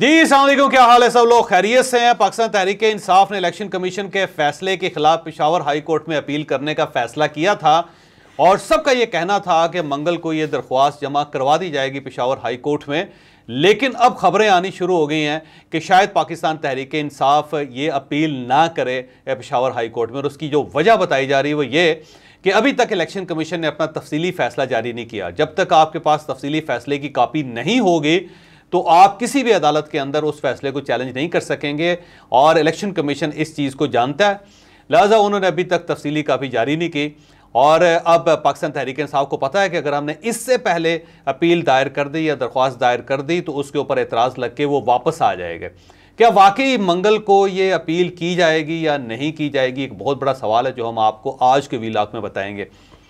जी सलामकुम क्या हाल है सब लोग खैरियत से हैं पाकिस्तान तहरीक इंसाफ ने इलेक्शन कमीशन के फैसले के खिलाफ पिशावर हाई कोर्ट में अपील करने का फैसला किया था और सबका ये कहना था कि मंगल को ये दरख्वास्त जमा करवा दी जाएगी पिशावर हाई कोर्ट में लेकिन अब खबरें आनी शुरू हो गई हैं कि शायद पाकिस्तान तहरीक इंसाफ ये अपील ना करे पिशावर हाई कोर्ट में और उसकी जो वजह बताई जा रही है वो ये कि अभी तक इलेक्शन कमीशन ने अपना तफसीली फैसला जारी नहीं किया जब तक आपके पास तफसीली फैसले की कापी नहीं होगी तो आप किसी भी अदालत के अंदर उस फैसले को चैलेंज नहीं कर सकेंगे और इलेक्शन कमीशन इस चीज़ को जानता है लिहाजा उन्होंने अभी तक तफसीली काफ़ी जारी नहीं की और अब पाकिस्तान तहरीक साहब को पता है कि अगर हमने इससे पहले अपील दायर कर दी या दरख्वास्त दायर कर दी तो उसके ऊपर एतराज़ लग के वो वापस आ जाएगा क्या वाकई मंगल को ये अपील की जाएगी या नहीं की जाएगी एक बहुत बड़ा सवाल है जो हम आपको आज के वीलाक में बताएंगे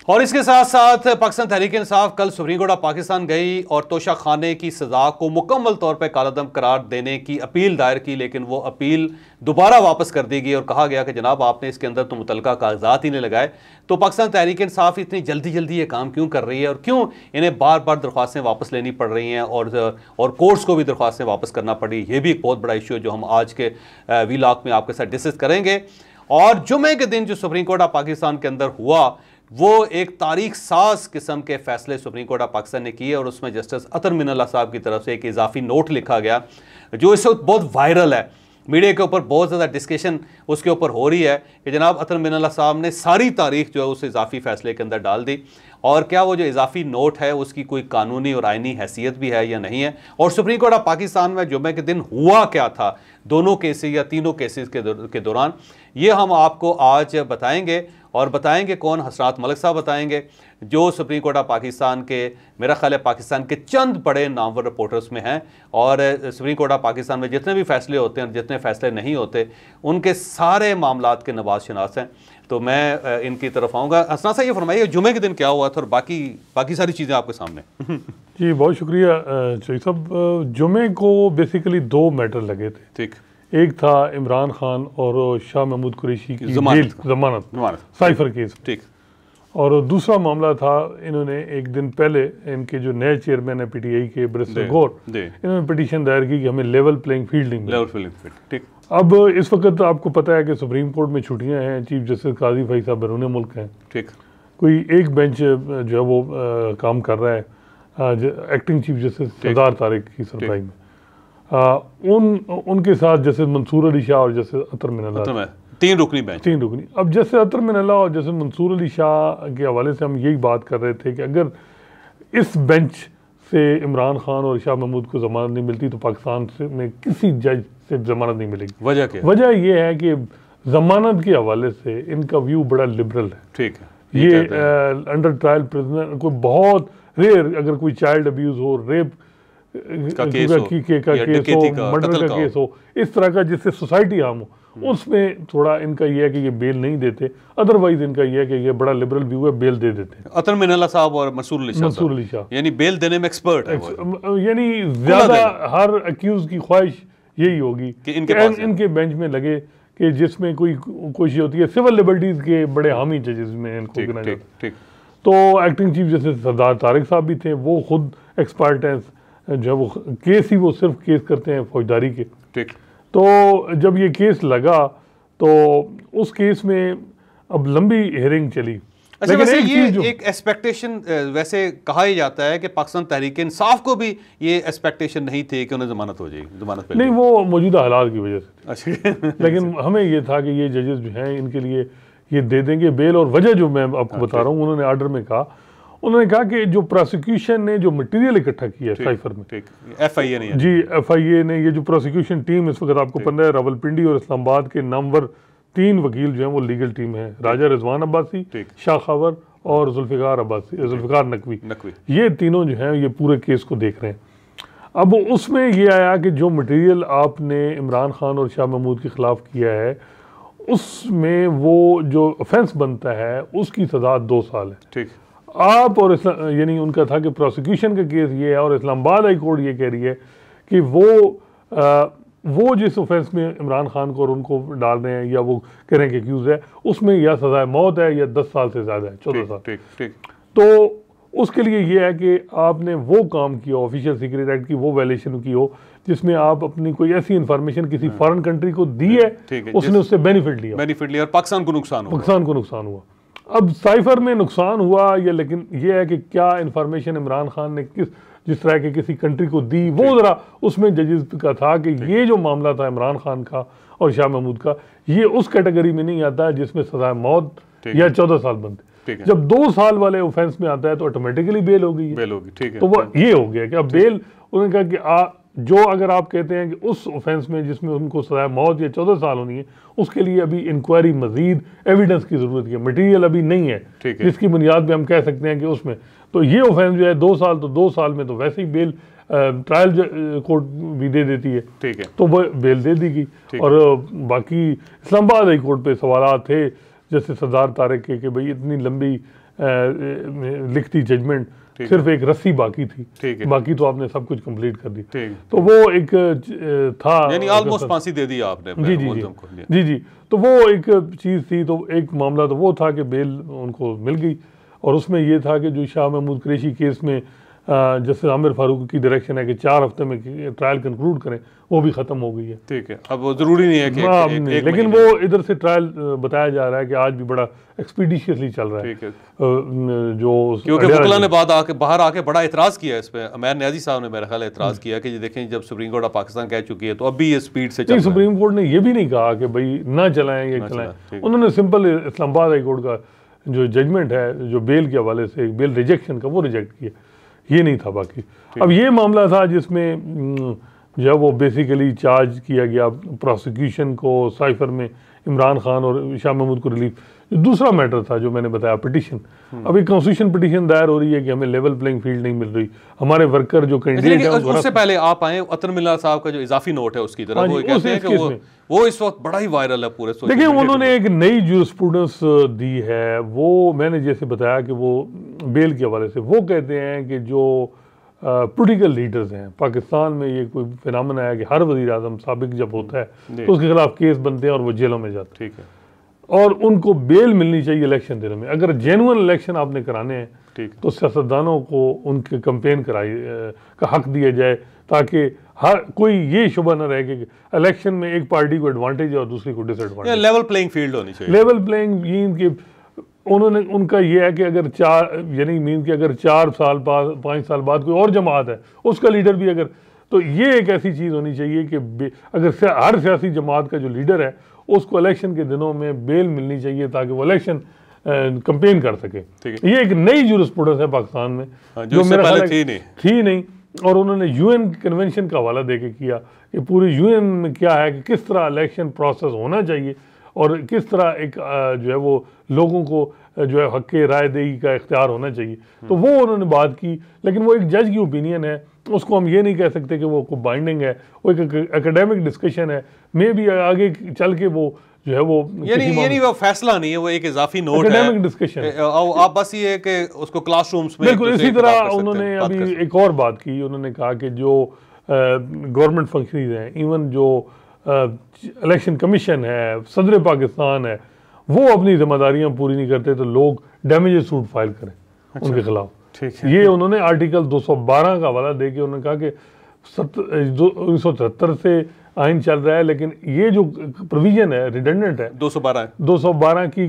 और इसके साथ साथ पाकिस्तान तहरीक इंसाफ कल सुप्रीम कोर्ट ऑफ पाकिस्तान गई और तोशा खाने की सज़ा को मुकम्मल तौर पर कालादम करार देने की अपील दायर की लेकिन वो अपील दोबारा वापस कर दी गई और कहा गया कि जनाब आपने इसके अंदर तो मुतल कागजात ही नहीं लगाए तो पाकिस्तान तहरीक इंसाफ इतनी जल्दी जल्दी ये काम क्यों कर रही है और क्यों इन्हें बार बार दरख्वास्तें वापस लेनी पड़ रही हैं और और कोर्ट्स को भी दरख्वास्तें वापस करना पड़ रही ये भी एक बहुत बड़ा इशू है जो हम आज के वी में आपके साथ डिस्कस करेंगे और जुमे के दिन जो सुप्रीम कोर्ट ऑफ पाकिस्तान के अंदर हुआ वो एक तारीख साज किस्म के फैसले सुप्रीम कोर्ट ऑफ पाकिस्तान ने किए और उसमें जस्टिस अतर मिनल्ला साहब की तरफ से एक इजाफी नोट लिखा गया जो इस वक्त बहुत वायरल है मीडिया के ऊपर बहुत ज़्यादा डिस्कशन उसके ऊपर हो रही है कि जनाब अतर मिनल्ला साहब ने सारी तारीख जो है उस इजाफी फैसले के अंदर डाल दी और क्या वो जो इजाफी नोट है उसकी कोई कानूनी और आइनी हैसियत भी है या नहीं है और सुप्रीम कोर्ट ऑफ पाकिस्तान में जुमे के दिन हुआ क्या था दोनों केसेज या तीनों केसेज के, दौरान ये हम आपको आज बताएंगे और बताएंगे कौन हसरात मलिक साहब बताएंगे जो सुप्रीम कोर्ट ऑफ पाकिस्तान के मेरा ख्याल है पाकिस्तान के चंद बड़े नामवर रिपोर्टर्स में हैं और सुप्रीम कोर्ट ऑफ पाकिस्तान में जितने भी फैसले होते हैं जितने फैसले नहीं होते उनके सारे मामला के नवाज शनास हैं तो मैं इनकी तरफ आऊँगा हसना साहब ये फरमाइए जुमे के दिन क्या हुआ था और बाकी बाकी सारी चीज़ें आपके सामने जी बहुत शुक्रिया शहीद साहब जुमे को बेसिकली दो मैटर लगे थे ठीक एक था इमरान खान और शाह महमूद कुरैशी की जमानत जमानत साइफर केस ठीक और दूसरा मामला था इन्होंने एक दिन पहले इनके जो नए चेयरमैन है पीटीआई के ब्रिस्टर गौर इन्होंने पिटीशन दायर की कि हमें level playing fielding level playing field ठीक अब इस वक्त आपको पता है कि सुप्रीम कोर्ट में छुट्टियां हैं चीफ जस्टिस काजी भाई साहब बैरून मुल्क हैं ठीक कोई एक बेंच जो है वो आ, काम कर रहा है acting chief justice Sardar Tariq की सरदाई में आ, उन उनके साथ जैसे मंसूर अली शाह और जैसे अतर मिनला तीन रुकनी बेंच तीन रुकनी अब जैसे अतर मिनला और जैसे मंसूर अली शाह के हवाले से हम यही बात कर रहे थे कि अगर इस बेंच से इमरान खान और शाह महमूद को जमानत नहीं मिलती तो पाकिस्तान से में किसी जज से जमानत नहीं मिलेगी वजह क्या वजह यह है कि जमानत के हवाले से इनका व्यू बड़ा लिबरल है ठीक है ये अंडर ट्रायल प्रिजनर कोई बहुत रेयर अगर कोई चाइल्ड अब्यूज़ हो रेप का केस हो, के का केस हो मर्डर का, का केस हो इस तरह का जिससे सोसाइटी आम हो हम्म। उसमें थोड़ा इनका यह है कि ये बेल नहीं देते अदरवाइज इनका यह है कि ये बड़ा लिबरल व्यू है बेल दे देते हैं अतर मिनला साहब और मसूर अली मंसूर अली शाह यानी बेल देने में एक्सपर्ट है यानी ज्यादा हर अक्यूज की ख्वाहिश यही होगी कि इनके पास इनके बेंच में लगे कि जिसमें कोई कोशिश होती है सिविल लिबर्टीज के बड़े हामी थे जिसमें इनको ठीक, ठीक, ठीक, तो acting chief justice Sardar Tariq साहब भी थे वो खुद एक्सपर्ट हैं जब केस ही वो सिर्फ केस करते हैं फौजदारी के ठीक तो जब ये केस लगा तो उस केस में अब लंबी हेयरिंग चली अच्छा वैसे एक ये एक एक्सपेक्टेशन वैसे कहा ही जाता है कि पाकिस्तान तहरीक इंसाफ को भी ये एक्सपेक्टेशन नहीं थी कि उन्हें जमानत हो जाएगी जमानत नहीं वो मौजूदा हालात की वजह से अच्छा लेकिन हमें ये था कि ये जजेस जो हैं इनके लिए ये दे देंगे बेल और वजह जो मैं आपको अच्छा। बता रहा हूँ उन्होंने आर्डर में कहा उन्होंने कहा कि जो प्रोसिक्यूशन ने जो मटेरियल इकट्ठा किया है साइफर में एफआईए ने जी एफआईए ने ये जो प्रोसिक्यूशन टीम इस वक्त आपको पता है रावलपिंडी और इस्लामाबाद के नामवर तीन वकील जो हैं वो लीगल टीम है राजा रिजवान अब्बासी शाह और जुल्फ़िकार अब्बासी जुल्फ़िकार नकवी नकवी ये तीनों जो हैं ये पूरे केस को देख रहे हैं अब उसमें ये आया कि जो मटेरियल आपने इमरान खान और शाह महमूद के ख़िलाफ़ किया है उसमें वो जो ऑफेंस बनता है उसकी सज़ा दो साल है ठीक आप और यानी उनका था कि प्रोसिक्यूशन का केस ये है और इस्लामाबाद हाई कोर्ट ये कह रही है कि वो आ, वो जिस ऑफेंस में इमरान खान को और उनको डाल रहे हैं या वो कह रहे हैं कि एक्यूज है उसमें या सजाए मौत है या दस साल से ज़्यादा है चौदह साल ठीक ठीक तो उसके लिए ये है कि आपने वो काम किया ऑफिशियल सीक्रेट एक्ट की वो वैलेशन की हो जिसमें आप अपनी कोई ऐसी इन्फॉर्मेशन किसी फॉरेन हाँ। कंट्री को दी है उसने उससे बेनिफिट लिया बेनिफिट लिया और पाकिस्तान को नुकसान हुआ पाकिस्तान को नुकसान हुआ अब साइफर में नुकसान हुआ या लेकिन यह है कि क्या इन्फॉर्मेशन इमरान खान ने किस जिस तरह के किसी कंट्री को दी वो ज़रा उसमें जजिस का था कि ये जो मामला था इमरान खान का और शाह महमूद का ये उस कैटेगरी में नहीं आता जिसमें सजाए मौत या चौदह साल बंद जब दो साल वाले ऑफेंस में आता है तो ऑटोमेटिकली बेल हो गई बेल होगी ठीक है तो वो ये हो गया कि अब बेल उन्होंने कहा कि आ जो अगर आप कहते हैं कि उस ऑफेंस में जिसमें उनको सजाए मौत या चौदह साल होनी है उसके लिए अभी इंक्वायरी मजीद एविडेंस की ज़रूरत है मटेरियल अभी नहीं है, है जिसकी बुनियाद पर हम कह सकते हैं कि उसमें तो ये ऑफेंस जो है दो साल तो दो साल में तो वैसे ही बेल ट्रायल कोर्ट भी दे देती है ठीक है तो वह बेल दे दी गई और बाकी इस्लामाबाद हाई कोर्ट पर सवाल थे जैसे सरदार तारक के कि भाई इतनी लंबी लिखती जजमेंट सिर्फ एक रस्सी बाकी थी बाकी तो आपने सब कुछ कंप्लीट कर दी तो वो एक था यानी ऑलमोस्ट फांसी दे दी आपने जी जी जी जी जी तो वो एक चीज़ थी तो एक मामला तो वो था कि बेल उनको मिल गई और उसमें ये था कि जो शाह महमूद क्रेशी केस में जस्टिस आमिर फारूक की डायरेक्शन है कि चार हफ्ते में ट्रायल कंक्लूड करें वो भी ख़त्म हो गई है ठीक है अब ज़रूरी नहीं है कि एक, एक, नहीं, एक लेकिन वो इधर से ट्रायल बताया जा रहा है कि आज भी बड़ा एक्सपीडिशियसली चल रहा है ठीक है जो क्योंकि वकला ने बाद आके बाहर आके बड़ा एतराज़ किया इस पर अमैर न्याजी साहब ने मेरा ख्याल एतराज़ किया कि देखें जब सुप्रीम कोर्ट ऑफ पाकिस्तान कह चुकी है तो अभी ये स्पीड से चल सुप्रीम कोर्ट ने यह भी नहीं कहा कि भाई ना चलाएं या चलाएं उन्होंने सिंपल इस्लामाबाद हाई कोर्ट का जो जजमेंट है जो बेल के हवाले से बेल रिजेक्शन का वो रिजेक्ट किया ये नहीं था बाकी अब ये मामला था जिसमें हम्म, जब वो बेसिकली चार्ज किया गया प्रोसिक्यूशन को साइफर में इमरान खान और शाह महमूद को रिलीफ दूसरा मैटर था जो मैंने बताया पिटिशन हम्म। अभी कॉन्स्टिट्यूशन पिटिशन दायर हो रही है कि हमें लेवल प्लेइंग फील्ड नहीं मिल रही हमारे वर्कर जो अच्छा, कैंडिडेट है उससे पहले आप आए अतन मिल्ला साहब का जो इजाफी नोट है उसकी तरफ हाँ वो कहते हैं कि वो वो इस वक्त बड़ा ही वायरल है पूरे देखिए उन्होंने एक नई जो स्टूडेंट्स दी है वो मैंने जैसे बताया कि वो बेल के हवाले से वो कहते हैं कि जो पोलिटिकल लीडर्स हैं पाकिस्तान में ये कोई फिनमन आया कि हर वजी अजम सबक जब होता है तो उसके खिलाफ केस बनते हैं और वो जेलों में जाते हैं ठीक है और उनको बेल मिलनी चाहिए इलेक्शन देने में अगर जेनुअन इलेक्शन आपने कराने हैं तो सियासतदानों को उनके कंपेन कराई का हक दिया जाए ताकि हर कोई ये शुबा ना रहे कि इलेक्शन में एक पार्टी को एडवांटेज और दूसरी को डिसएडवांटेज लेवल प्लेइंग फील्ड होनी चाहिए लेवल प्लेइंग मीन कि उन्होंने उनका ये है कि अगर चार यानी मीन कि अगर चार साल बाद पाँच साल बाद कोई और जमात है उसका लीडर भी अगर तो ये एक ऐसी चीज़ होनी चाहिए कि अगर हर सियासी जमात का जो लीडर है उसको इलेक्शन के दिनों में बेल मिलनी चाहिए ताकि वो इलेक्शन कंपेन कर सके ये एक नई जूरस्प्रूडेंस है पाकिस्तान में हाँ, जो मेरा थी नहीं थी नहीं और उन्होंने यूएन कन्वेंशन का हवाला दे के किया कि यू यूएन में क्या है कि किस तरह इलेक्शन प्रोसेस होना चाहिए और किस तरह एक जो है वो लोगों को जो है हक राय देगी का इख्तियार होना चाहिए तो वो उन्होंने बात की लेकिन वो एक जज की ओपिनियन है तो उसको हम ये नहीं कह सकते कि वो कोई बाइंडिंग है वो एक एकेडमिक डिस्कशन है मे भी आगे चल के वो जो है वो ये नहीं ये नहीं वो फैसला नहीं है वो एक इजाफी नोट एकेडमिक डिस्कशन आप बस ये कि उसको क्लासरूम्स में बिल्कुल इसी तरह उन्होंने अभी एक और बात की उन्होंने कहा कि जो गवर्नमेंट फंक्शनरीज हैं इवन जो इलेक्शन कमीशन है सदर पाकिस्तान है वो अपनी जिम्मेदारियां पूरी नहीं करते तो लोग डैमेज सूट फाइल करें अच्छा। उनके खिलाफ ठीक है ये उन्होंने आर्टिकल 212 का वाला देके उन्होंने कहा कि सत्र से आइन चल रहा है लेकिन ये जो प्रोविजन है रिडेंडेंट है 212 है 212 की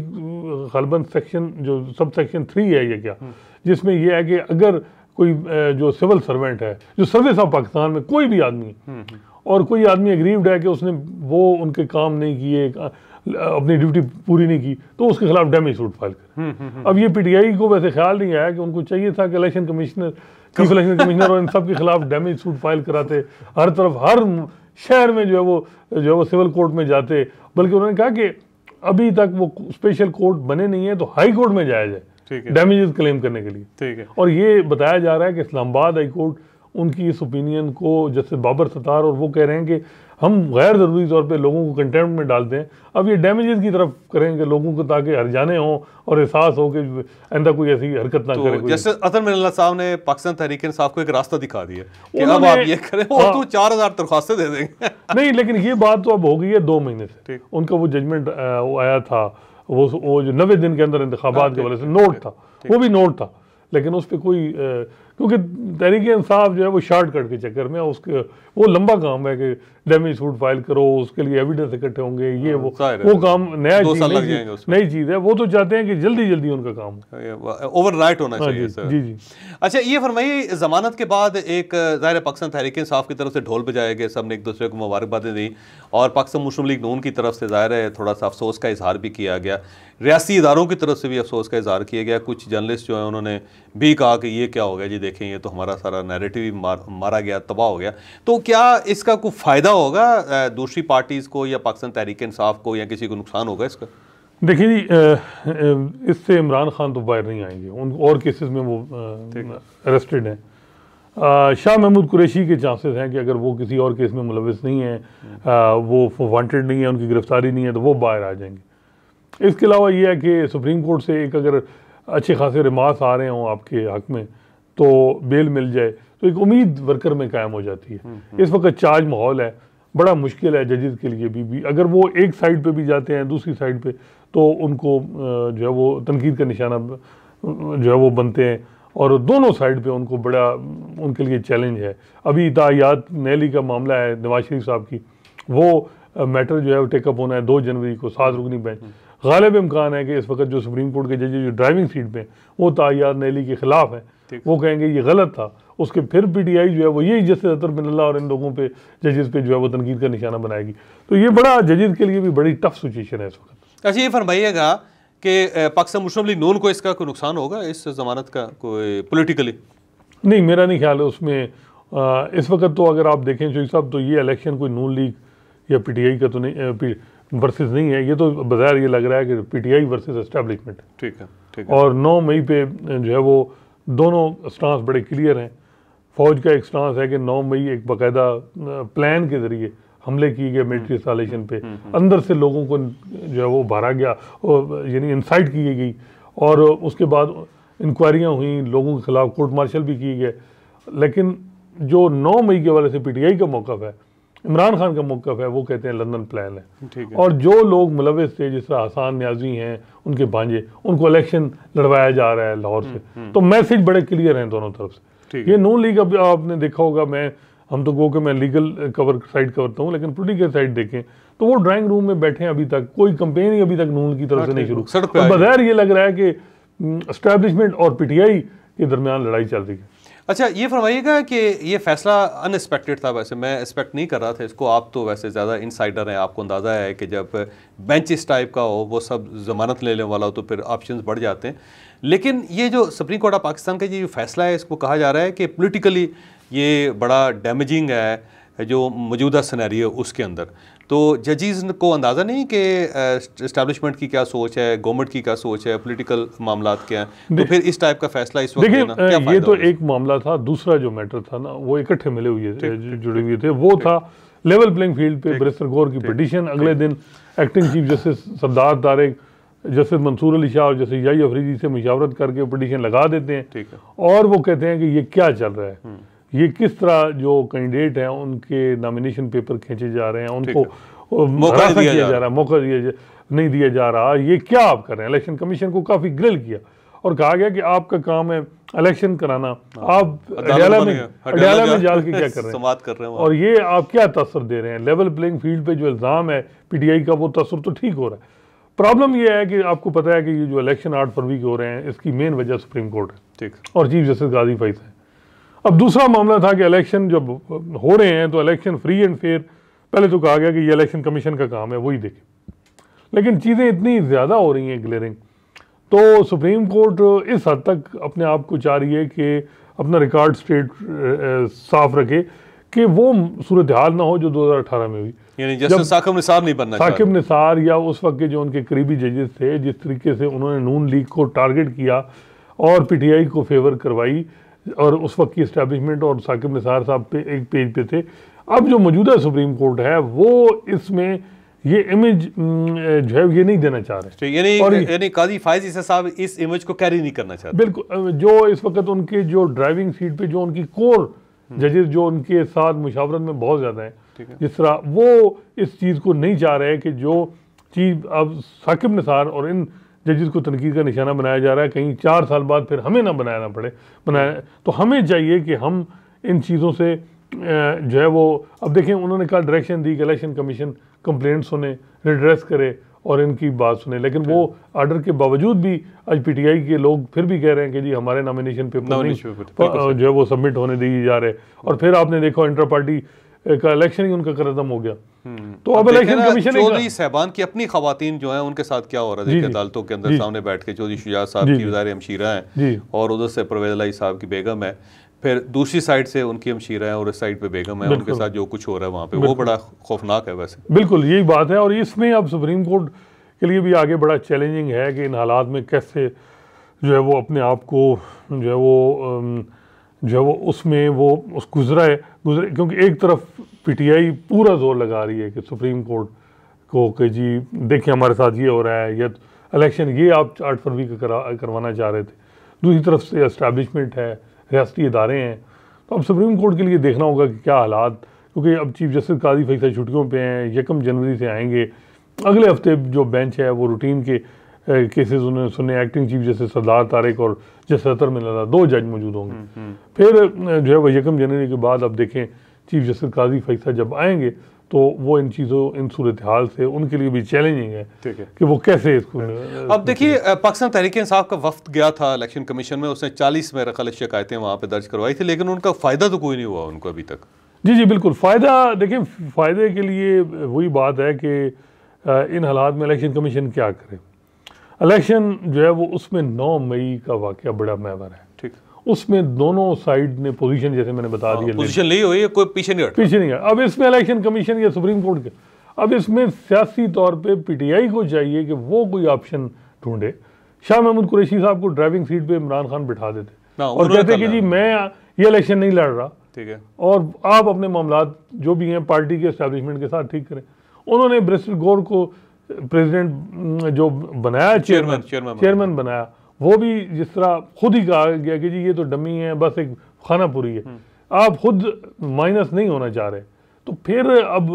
गलबन सेक्शन जो सब सेक्शन थ्री है ये क्या हम्म। जिसमें ये है कि अगर कोई जो सिविल सर्वेंट है जो सर्विस ऑफ पाकिस्तान में कोई भी आदमी हम्म, हम्म। और कोई आदमी अग्रीव्ड है कि उसने वो उनके काम नहीं किए अपनी ड्यूटी पूरी नहीं की तो उसके खिलाफ डैमेज सूट फाइल करें हम्म, हम्म, हम्म। अब ये पीटीआई को वैसे ख्याल नहीं आया कि उनको चाहिए था कि election commissioner chief election commissioner और इन सब के खिलाफ डैमेज सूट फाइल कराते हर तरफ हर शहर में जो है वो जो है वो सिविल कोर्ट में जाते बल्कि उन्होंने कहा कि अभी तक वो स्पेशल कोर्ट बने नहीं है तो हाई कोर्ट में जाया जाए डैमेजेस क्लेम करने के लिए ठीक है और ये बताया जा रहा है कि इस्लामाबाद हाई कोर्ट उनकी इस ओपिनियन को जस्टिस बाबर सतार और वो कह रहे हैं कि हम गैर ज़रूरी तौर पे लोगों को कंटेंट में डालते हैं अब ये डैमेजेस की तरफ करेंगे लोगों को ताकि हरजाने हों और एहसास हो कि आंदा कोई ऐसी हरकत ना तो करे जैसे अतर मिल्ला साहब ने पाकिस्तान तहरीक साहब को एक रास्ता दिखा दिया कि अब आप ये करें और हाँ, तो चार हज़ार दरख्वास्तें दे देंगे नहीं लेकिन ये बात तो अब हो गई है दो महीने से उनका वो जजमेंट आया था वो वो जो नबे दिन के अंदर इंतबात के हाँ, वाले से नोट था वो भी नोट था लेकिन उस पर कोई क्योंकि तहरीक इंसाफ जो है वो शॉर्ट कट के चक्कर में उसके वो लंबा काम है कि डेमी सूट फाइल करो उसके लिए एविडेंस इकट्ठे होंगे ये आ, हाँ, वो वो काम नया चीज साल चीज जाएंगे नई चीज़ है वो तो चाहते हैं कि जल्दी जल्दी उनका काम ओवर राइट होना हाँ चाहिए सर जी जी अच्छा ये फरमाइए जमानत के बाद एक ज़ाहिर पाकिस्तान तहरीक इंसाफ की तरफ से ढोल बजाए गए सब ने एक दूसरे को मुबारकबादें दी और पाकिस्तान मुस्लिम लीग नून की तरफ से ज़ाहिर है थोड़ा सा अफसोस का इजहार भी किया गया रियासी इदारों की तरफ से भी अफसोस का इजहार किया गया कुछ जर्नलिस्ट जो है उन्होंने भी कहा कि ये क्या हो गया जी देखें ये तो हमारा सारा नैरेटिव मारा गया तबाह हो गया तो क्या इसका कोई फ़ायदा होगा दूसरी पार्टीज़ को या पाकिस्तान तहरीक इंसाफ को या किसी को नुकसान होगा इसका देखिए जी इससे इमरान खान तो बाहर नहीं आएंगे उन और केसेस में वो अरेस्टेड हैं शाह महमूद कुरैशी के चांसेस हैं कि अगर वो किसी और केस में मुलविस नहीं है वो वांटेड नहीं है उनकी गिरफ्तारी नहीं है तो वो बाहर आ जाएंगे इसके अलावा ये है कि सुप्रीम कोर्ट से एक अगर अच्छे खासे रिमार्स आ रहे हों आपके हक में तो बेल मिल जाए तो एक उम्मीद वर्कर में कायम हो जाती है हम्म, हम्म। इस वक्त चार्ज माहौल है बड़ा मुश्किल है जजेस के लिए भी, भी अगर वो एक साइड पे भी जाते हैं दूसरी साइड पे तो उनको जो है वो तनकीद का निशाना जो है वो बनते हैं और दोनों साइड पे उनको बड़ा उनके लिए चैलेंज है अभी इतायात नैली का मामला है नवाज शरीफ साहब की वो मैटर जो है वो टेकअप होना है दो जनवरी को सात रुकनी बेंच गालिब इम्कान है कि इस वक्त जो सुप्रीम कोर्ट के जजेज जो ड्राइविंग सीट पर हैं वो तायात नैली के ख़िलाफ़ हैं वो कहेंगे ये गलत था उसके फिर पीटीआई जो है वो यही इज्जत अतर मिनल्ला और इन लोगों पे जजेस पे जो है वो तनकीद का निशाना बनाएगी तो ये बड़ा जजेस के लिए भी बड़ी टफ सिचुएशन है इस वक्त अच्छा ये फरमाइएगा कि पाकिस्तान मुस्लिम लीग नून को इसका कोई नुकसान होगा इस जमानत का कोई पोलिटिकली नहीं मेरा नहीं ख्याल है उसमें आ, इस वक्त तो अगर आप देखें शोई साहब तो ये इलेक्शन कोई नून लीग या आई का तो नहीं वर्सेस नहीं है ये तो बाजार ये लग रहा है कि पीटीआई वर्सेस एस्टेब्लिशमेंट ठीक है ठीक है और 9 मई पे जो है वो दोनों स्टांस बड़े क्लियर हैं फ़ौज का एक स्टांस है कि नौ मई एक बाकायदा प्लान के ज़रिए हमले किए गए मिलिट्री हम्म, इंस्टॉलेशन पे हम्म, हम्म। अंदर से लोगों को जो है वो भरा गया और यानी इंसाइट की गई और उसके बाद इंक्वायरियाँ हुई लोगों के खिलाफ कोर्ट मार्शल भी किए गए लेकिन जो नौ मई के वाले से पीटीआई का मौक़ है इमरान खान का मौक़ है वो कहते हैं लंदन प्लान है और जो लोग मुलविस थे जिस तरह आसान न्याजी हैं उनके भांजे उनको इलेक्शन लड़वाया जा रहा है लाहौर से तो मैसेज बड़े क्लियर हैं दोनों तरफ से ये नो लीग अब आपने देखा होगा मैं हम तो गो के मैं लीगल कवर साइड करता हूँ लेकिन पोलिटिकल साइड देखें तो वो ड्राइंग रूम में बैठे हैं अभी तक कोई कंपेन ही अभी तक नून की तरफ से हाँ, नहीं शुरू सड़क बगैर ये लग रहा है कि स्टैब्लिशमेंट हम्म, और पीटीआई के दरमियान लड़ाई चल रही है अच्छा ये फरमाइएगा कि ये फैसला अनएक्सपेक्टेड था वैसे मैं एक्सपेक्ट नहीं कर रहा था इसको आप तो वैसे ज़्यादा इनसाइडर हैं आपको अंदाज़ा है कि जब बेंच इस टाइप का हो वो सब जमानत लेने वाला हो तो फिर ऑप्शंस बढ़ जाते हैं लेकिन ये जो सुप्रीम कोर्ट ऑफ पाकिस्तान का ये जो फैसला है इसको कहा जा रहा है कि पोलिटिकली ये बड़ा डैमेजिंग है जो मौजूदा सिनेरियो उसके अंदर तो जजीज को अंदाज़ा नहीं कि इस्टेबलिशमेंट की क्या सोच है गवर्नमेंट की क्या सोच है पॉलिटिकल मामला क्या हैं तो फिर इस टाइप का फैसला इस वक्त देखिए ये तो एक मामला था दूसरा जो मैटर था ना वो इकट्ठे मिले हुए थे जुड़े हुए थे वो था लेवल प्लेइंग फील्ड पे बरिस्तर गौर की पटिशन अगले दिन acting chief justice Sardar Tariq justice Mansoor Ali Shah और जस्टिस याई अफरीदी से मुशावरत करके पटिशन लगा देते हैं ठीक है और वो कहते हैं कि ये क्या चल रहा है हम्म। ये किस तरह जो कैंडिडेट हैं उनके नामिनेशन पेपर खींचे जा रहे हैं उनको मौका दिया जा रहा है मौका दिया नहीं दिया जा रहा ये क्या आप कर रहे हैं इलेक्शन कमीशन को काफ़ी ग्रिल किया और कहा गया कि आपका काम है इलेक्शन कराना हाँ। आप अडयाला में अडयाला में जाल के क्या कर रहे हैं कर रहे हैं और ये आप क्या तसर दे रहे हैं लेवल प्लेइंग फील्ड पे जो इल्ज़ाम है पीटीआई का वो तसर तो ठीक हो रहा है प्रॉब्लम यह है कि आपको पता है कि ये जो इलेक्शन आठ फरवरी के हो रहे हैं इसकी मेन वजह सुप्रीम कोर्ट है ठीक और चीफ जस्टिस गाजी फाइस है अब दूसरा मामला था कि इलेक्शन जब हो रहे हैं तो इलेक्शन फ्री एंड फेयर पहले तो कहा गया कि ये इलेक्शन कमीशन का काम है वही देखें लेकिन चीज़ें इतनी ज़्यादा हो रही हैं ग्लेरिंग तो सुप्रीम कोर्ट इस हद तक अपने आप को चाह रही है कि अपना रिकॉर्ड स्टेट साफ रखे कि वो सूरत हाल ना हो जो 2018 में हुई साकिब निसार नहीं बनना साकिब निसार या उस वक्त के जो उनके करीबी जजेस थे जिस तरीके से उन्होंने नून लीग को टारगेट किया और पीटीआई को फेवर करवाई और उस वक्त की इस्टेबलिशमेंट और साकिब निसार साहब पे एक पेज पे थे अब जो मौजूदा सुप्रीम कोर्ट है वो इसमें ये इमेज जो है ये नहीं देना चाह रहे तो साहब इस इमेज को कैरी नहीं करना चाहते बिल्कुल जो इस वक्त उनके जो ड्राइविंग सीट पे जो उनकी कोर जजेस हम्म। जो उनके साथ मुशावरत में बहुत ज़्यादा हैं जिस तरह वो इस चीज़ को नहीं चाह रहे कि जो चीज़ अब साकिब निसार और इन जजिस को तनकीद का निशाना बनाया जा रहा है कहीं चार साल बाद फिर हमें ना बनाना पड़े बनाया तो हमें चाहिए कि हम इन चीज़ों से जो है वो अब देखें उन्होंने कहा डायरेक्शन दी कि इलेक्शन कमीशन कंप्लेंट सुने रिड्रेस करे और इनकी बात सुने लेकिन वो आर्डर के बावजूद भी आज पीटीआई के लोग फिर भी कह रहे हैं कि जी हमारे नॉमिनेशन पेपर जो है वो सबमिट होने दिए जा रहे और फिर आपने देखा इंटर पार्टी का इलेक्शन ही उनका खत्म हो गया हम्म। तो अब इलेक्शन कमीशन चौधरी साहबान की अपनी खातन जो है उनके साथ क्या हो रहा है अदालतों के अंदर सामने बैठ के चौधरी शुजा साहब की वजार अमशीरा है और उधर से परवेज लाई साहब की बेगम है फिर दूसरी साइड से उनकी अमशीरा है और इस साइड पे बेगम है उनके साथ जो कुछ हो रहा है वहाँ पे वो बड़ा खौफनाक है वैसे बिल्कुल यही बात है और इसमें अब सुप्रीम कोर्ट के लिए भी आगे बड़ा चैलेंजिंग है कि इन हालात में कैसे जो है वो अपने आप को जो है वो जो वो उसमें वो उस गुजरा है गुजरे क्योंकि एक तरफ पीटीआई पूरा जोर लगा रही है कि सुप्रीम कोर्ट को कि जी देखिए हमारे साथ ये हो रहा है या इलेक्शन ये आप आठ फरवरी का करा करवाना चाह रहे थे दूसरी तरफ से इस्टेबलिशमेंट है रियासती इदारे हैं तो अब सुप्रीम कोर्ट के लिए देखना होगा कि क्या हालात क्योंकि अब चीफ जस्टिस काजी फैसल छुट्टियों पर हैं यकम जनवरी से आएंगे अगले हफ्ते जो बेंच है वो रूटीन के केसेस उन्होंने सुने एक्टिंग चीफ जैसे सरदार तारिक और जस्टिस अतर मिला दो जज मौजूद होंगे हम्म, हम्म। फिर जो है वह यकम जनवरी के बाद अब देखें चीफ जस्टिस काजी फैसा जब आएंगे तो वो इन चीज़ों इन सूरत हाल से उनके लिए भी चैलेंजिंग है ठीक है कि वो कैसे इसको अब देखिए पाकिस्तान तहरीक इंसाफ का वफ्त गया था इलेक्शन कमीशन में उसने चालीस मेरा खल शिकायतें वहाँ पर दर्ज करवाई थी लेकिन उनका फ़ायदा तो कोई नहीं हुआ उनको अभी तक जी जी बिल्कुल फ़ायदा देखिए फ़ायदे के लिए वही बात है कि इन हालात में इलेक्शन कमीशन क्या करें इलेक्शन जो है वो उसमें 9 मई का वाक्य बड़ा मैवर है ठीक उसमें दोनों साइड ने पोजीशन जैसे मैंने बता हाँ, दिया पोजीशन ली हुई है कोई पीछे नहीं पीछे नहीं अब इसमें इलेक्शन कमीशन या सुप्रीम कोर्ट के अब इसमें सियासी तौर पे पीटीआई को चाहिए कि वो कोई ऑप्शन ढूंढे शाह महमूद कुरैशी साहब को ड्राइविंग सीट पे इमरान खान बिठा देते हाँ, और कहते कि जी मैं ये इलेक्शन नहीं लड़ रहा ठीक है और आप अपने मामला जो भी हैं पार्टी के इस्टेब्लिशमेंट के साथ ठीक करें उन्होंने ब्रिस्टर गोर को प्रेसिडेंट जो बनाया चेयरमैन चेयरमैन चेयरमैन बनाया वो भी जिस तरह खुद ही कहा गया कि जी ये तो डमी है बस एक खाना पूरी है हम्म। आप खुद माइनस नहीं होना चाह रहे तो फिर अब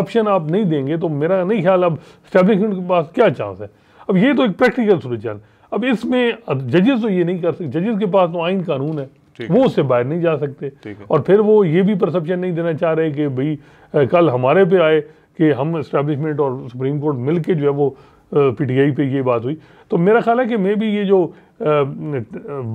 ऑप्शन आप नहीं देंगे तो मेरा नहीं ख्याल अब स्टैब्लिशमेंट के पास क्या चांस है अब ये तो एक प्रैक्टिकल सूरजान अब इसमें जजेस तो ये नहीं कर सकते जजेस के पास तो आइन कानून है वो उससे बाहर नहीं जा सकते और फिर वो ये भी परसेप्शन नहीं देना चाह रहे कि भाई कल हमारे पे आए कि हम इस्टेबलिशमेंट और सुप्रीम कोर्ट मिल के जो है वो पी टी आई पर ये बात हुई तो मेरा ख्याल है कि मे भी ये जो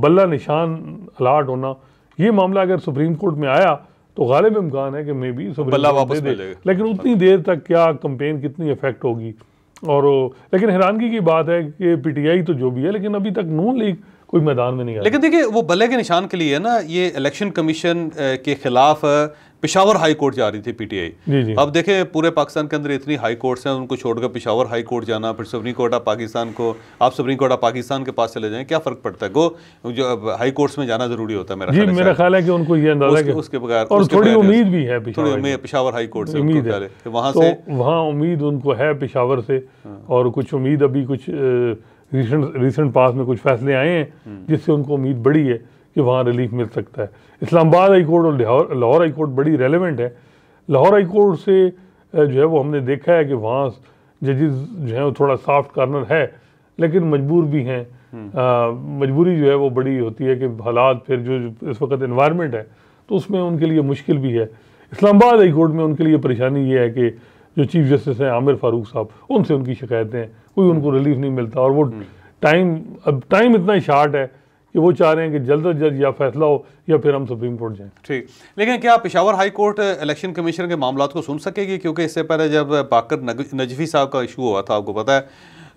बल्ला निशान अलाट होना ये मामला अगर सुप्रीम कोर्ट में आया तो गालिब इम्कान है कि मे भी बल्ला वापस दे, दे लेकिन उतनी हाँ। देर तक क्या कंपेन कितनी इफेक्ट होगी और लेकिन हैरानगी की बात है कि पीटीआई तो जो भी है लेकिन अभी तक नून लीग कोई मैदान में नहीं लेकिन देखिए वो बल्ले के निशान के लिए है ना ये इलेक्शन कमीशन के खिलाफ पिशावर हाई कोर्ट जा रही थी पीटीआई अब देखें पूरे पाकिस्तान के अंदर इतनी हाई कोर्ट्स हैं उनको छोड़कर पिशावर हाई कोर्ट जाना फिर सुप्रीम कोर्ट ऑफ पाकिस्तान को आप सुप्रीम कोर्ट ऑफ पाकिस्तान के पास चले जाएं क्या फर्क पड़ता है गो जो हाई कोर्ट्स में जाना जरूरी होता है मेरा ख्याल है कि उनको ये अंदाजा उसके, उसके बगैर और थोड़ी उम्मीद भी है थोड़ी उम्मीद पिशावर हाई कोर्ट से उम्मीद है वहाँ से तो वहाँ उम्मीद उनको है पिशावर से हाँ। और कुछ उम्मीद अभी कुछ रिसेंट रिसेंट पास में कुछ फैसले आए हैं हम्म। जिससे उनको उम्मीद बढ़ी है कि वहाँ रिलीफ मिल सकता है इस्लामाबाद हाई कोर्ट और लाहौर हाई कोर्ट बड़ी रेलिवेंट है लाहौर हाई कोर्ट से जो है वो हमने देखा है कि वहाँ जजेस जो है वो थोड़ा सॉफ्ट कार्नर है लेकिन मजबूर भी हैं हम्म। मजबूरी जो है वो बड़ी होती है कि हालात फिर जो, जो इस वक्त इन्वायरमेंट है तो उसमें उनके लिए मुश्किल भी है इस्लामाबाद हाई कोर्ट में उनके लिए परेशानी ये है कि जो चीफ जस्टिस हैं आमिर फारूक साहब उनसे उनकी शिकायतें हैं कोई उनको रिलीफ नहीं मिलता और वो टाइम हम्म। अब टाइम इतना शार्ट है कि वो चाह रहे हैं कि जल्द अज जल्द या फैसला हो या फिर हम सुप्रीम कोर्ट जाएं ठीक लेकिन क्या Peshawar high court election commission के मामला को सुन सकेगी क्योंकि इससे पहले जब पाकर नजफी साहब का इशू हुआ था आपको पता है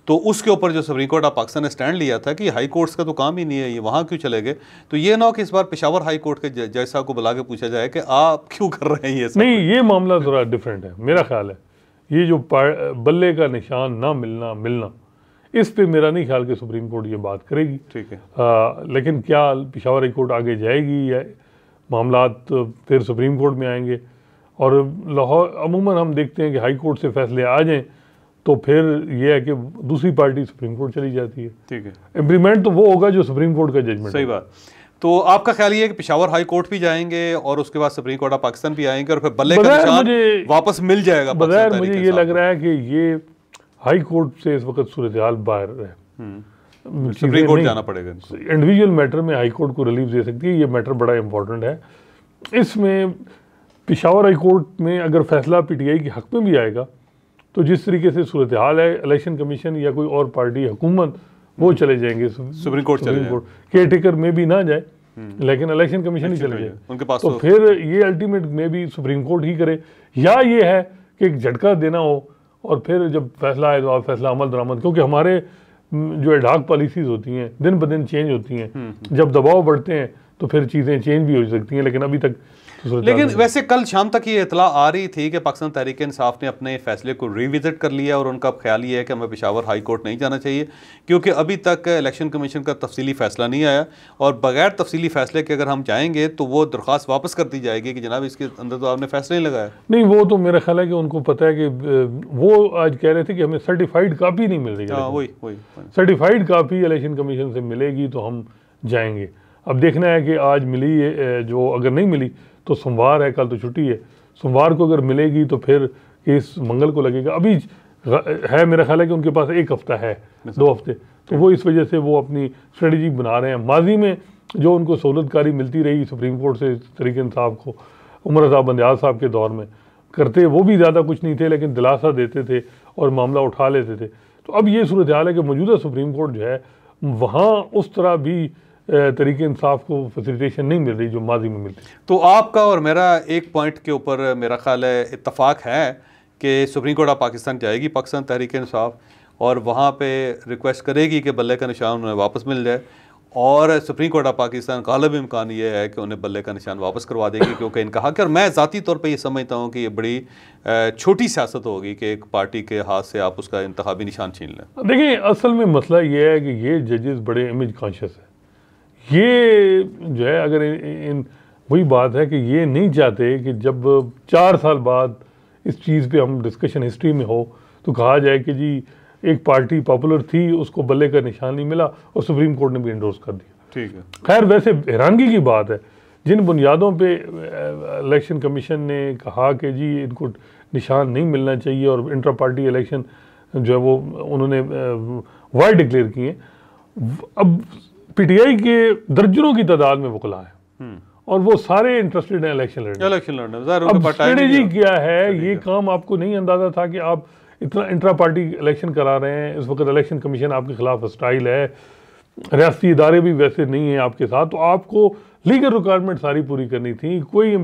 तो उसके ऊपर जो सुप्रीम कोर्ट ऑफ पाकिस्तान ने स्टैंड लिया था कि हाई कोर्ट्स का तो काम ही नहीं है ये वहाँ क्यों चले गए तो ये ना हो कि इस बार पिशावर हाई कोर्ट के जज साहब को बुला के पूछा जाए कि आप क्यों कर रहे हैं ये नहीं ये मामला ज़रा डिफरेंट है मेरा ख्याल है ये जो बल्ले का निशान ना मिलना मिलना इस पे मेरा नहीं ख्याल कि सुप्रीम कोर्ट ये बात करेगी ठीक है आ, लेकिन क्या पिशावर हाई कोर्ट आगे जाएगी या मामला फिर सुप्रीम कोर्ट में आएंगे और लाहौर अमूमन हम देखते हैं कि हाई कोर्ट से फैसले आ जाएं तो फिर यह है कि दूसरी पार्टी सुप्रीम कोर्ट चली जाती है ठीक है इम्प्लीमेंट तो वो होगा जो सुप्रीम कोर्ट का जजमेंट सही बात तो आपका ख्याल ये है कि पिशावर हाई कोर्ट भी जाएंगे और उसके बाद सुप्रीम कोर्ट ऑफ पाकिस्तान भी आएंगे और फिर बल्ले का वापस मिल जाएगा बगैर मुझे ये लग रहा है कि ये हाई कोर्ट से इस वक्त सूरत हाल बाहर है हम्म। सुप्रीम कोर्ट जाना पड़ेगा इंडिविजुअल मैटर में हाई कोर्ट को रिलीफ दे सकती है ये मैटर बड़ा इंपॉर्टेंट है इसमें पिशावर हाई कोर्ट में अगर फैसला पीटीआई के हक में भी आएगा तो जिस तरीके से सूरत हाल है इलेक्शन कमीशन या कोई और पार्टी हुकूमत वो चले जाएंगे supreme court supreme court caretaker में भी ना जाए हम्म। लेकिन इलेक्शन कमीशन ही चले जाए उनके पास तो, तो- फिर ये अल्टीमेट में भी सुप्रीम कोर्ट ही करे या ये है कि एक झटका देना हो और फिर जब फैसला आए तो आप फैसला अमल दरामद क्योंकि हमारे जो एडाक पॉलिसीज होती हैं दिन ब दिन चेंज होती हैं हम्म, हम्म। जब दबाव बढ़ते हैं तो फिर चीज़ें चेंज भी हो सकती हैं लेकिन अभी तक लेकिन वैसे कल शाम तक ये इतला आ रही थी कि पाकिस्तान तहरीक इंसाफ ने अपने फैसले को रिविजिट कर लिया और उनका ख्याल ये है कि हमें पिशावर हाई कोर्ट नहीं जाना चाहिए क्योंकि अभी तक इलेक्शन कमीशन का तफसली फैसला नहीं आया और बगैर तफसली फैसले के अगर हम जाएंगे तो वो दरख्वास्त वापस कर दी जाएगी कि जनाब इसके अंदर तो आपने फैसला नहीं लगाया नहीं वो तो मेरा ख्याल है कि उनको पता है कि वो आज कह रहे थे कि हमें सर्टिफाइड कापी नहीं मिल रही हाँ, वही वही सर्टिफाइड कापी इलेक्शन कमीशन से मिलेगी तो हम जाएंगे अब देखना है कि आज मिली जो अगर नहीं मिली तो सोमवार है कल तो छुट्टी है सोमवार को अगर मिलेगी तो फिर इस मंगल को लगेगा अभी है मेरा ख्याल है कि उनके पास एक हफ़्ता है दो हफ्ते तो वो इस वजह से वो अपनी स्ट्रेटजी बना रहे हैं माजी में जो उनको सहूलतकारी मिलती रही सुप्रीम कोर्ट से तरीके साहब को उमर साहब बंदयाल साहब के दौर में करते वो भी ज़्यादा कुछ नहीं थे लेकिन दिलासा देते थे और मामला उठा लेते थे तो अब ये सूरत हाल है कि मौजूदा सुप्रीम कोर्ट जो है वहाँ उस तरह भी तरीके इंसाफ को फैसिलिटेशन नहीं मिल रही जो माजी में मिलती तो आपका और मेरा एक पॉइंट के ऊपर मेरा ख्याल है इतफाक़ है कि सुप्रीम कोर्ट ऑफ पाकिस्तान जाएगी पाकिस्तान तहरीक इंसाफ और वहाँ पे रिक्वेस्ट करेगी कि बल्ले का निशान उन्हें वापस मिल जाए और सुप्रीम कोर्ट ऑफ पाकिस्तान का गालब इम्कान ये है कि उन्हें बल्ले का निशान वापस करवा देगी क्योंकि इनका हक है और मैं ज़ाती तौर पर यह समझता हूँ कि ये बड़ी छोटी सियासत होगी कि एक पार्टी के हाथ से आप उसका इंतबी निशान छीन लें देखिए असल में मसला ये है कि ये जजेस बड़े इमेज कॉन्शियस है ये जो है अगर इन, इन वही बात है कि ये नहीं चाहते कि जब चार साल बाद इस चीज़ पे हम डिस्कशन हिस्ट्री में हो तो कहा जाए कि जी एक पार्टी पॉपुलर थी उसको बल्ले का निशान नहीं मिला और सुप्रीम कोर्ट ने भी इंडोर्स कर दिया ठीक है खैर वैसे हैरानगी की बात है जिन बुनियादों पे इलेक्शन कमीशन ने कहा कि जी इनको निशान नहीं मिलना चाहिए और इंटर पार्टी इलेक्शन जो है वो उन्होंने वाइड डिक्लेयर किए अब पीटीआई के दर्जनों की तादाद में वकला है हम्म। और वो सारे इंटरेस्टेड हैं इलेक्शन लड़ने इलेक्शन लड़ने स्ट्रेटेजी क्या है ये काम आपको नहीं अंदाजा था कि आप इतना इंट्रा पार्टी इलेक्शन करा रहे हैं इस वक्त इलेक्शन कमीशन आपके खिलाफ स्टाइल है रियाती इदारे भी वैसे नहीं हैं आपके साथ तो आपको लीगल रिक्वायरमेंट सारी पूरी करनी थी कोई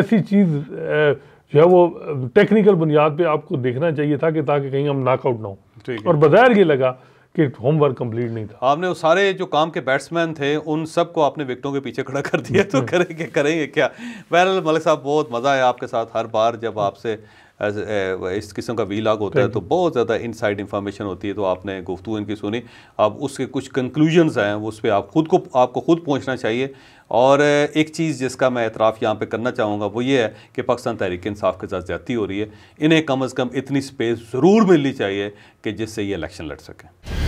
ऐसी चीज़ जो है वो टेक्निकल बुनियाद पे आपको देखना चाहिए था कि ताकि कहीं हम नाकआउट ना हो और बज़ाहिर ये लगा कि होमवर्क कंप्लीट नहीं था आपने वो सारे जो काम के बैट्समैन थे उन सबको आपने विकटों के पीछे खड़ा कर दिया तो करेंगे करेंगे क्या बहरहाल मलिक साहब बहुत मज़ा आया आपके साथ हर बार जब आपसे इस किस्म का वीलाग होता है तो बहुत ज़्यादा इनसाइड इन्फॉर्मेशन होती है तो आपने गुफ्तु इनकी सुनी अब उसके कुछ कंक्लूजन्स आए हैं उस पर आप खुद को आपको खुद पहुँचना चाहिए और एक चीज़ जिसका मैं एतराफ़ यहाँ पे करना चाहूँगा वो ये है कि पाकिस्तान तहरीक इंसाफ के साथ ज़्यादा हो रही है इन्हें कम अज़ कम इतनी स्पेस ज़रूर मिलनी चाहिए कि जिससे ये इलेक्शन लड़ सकें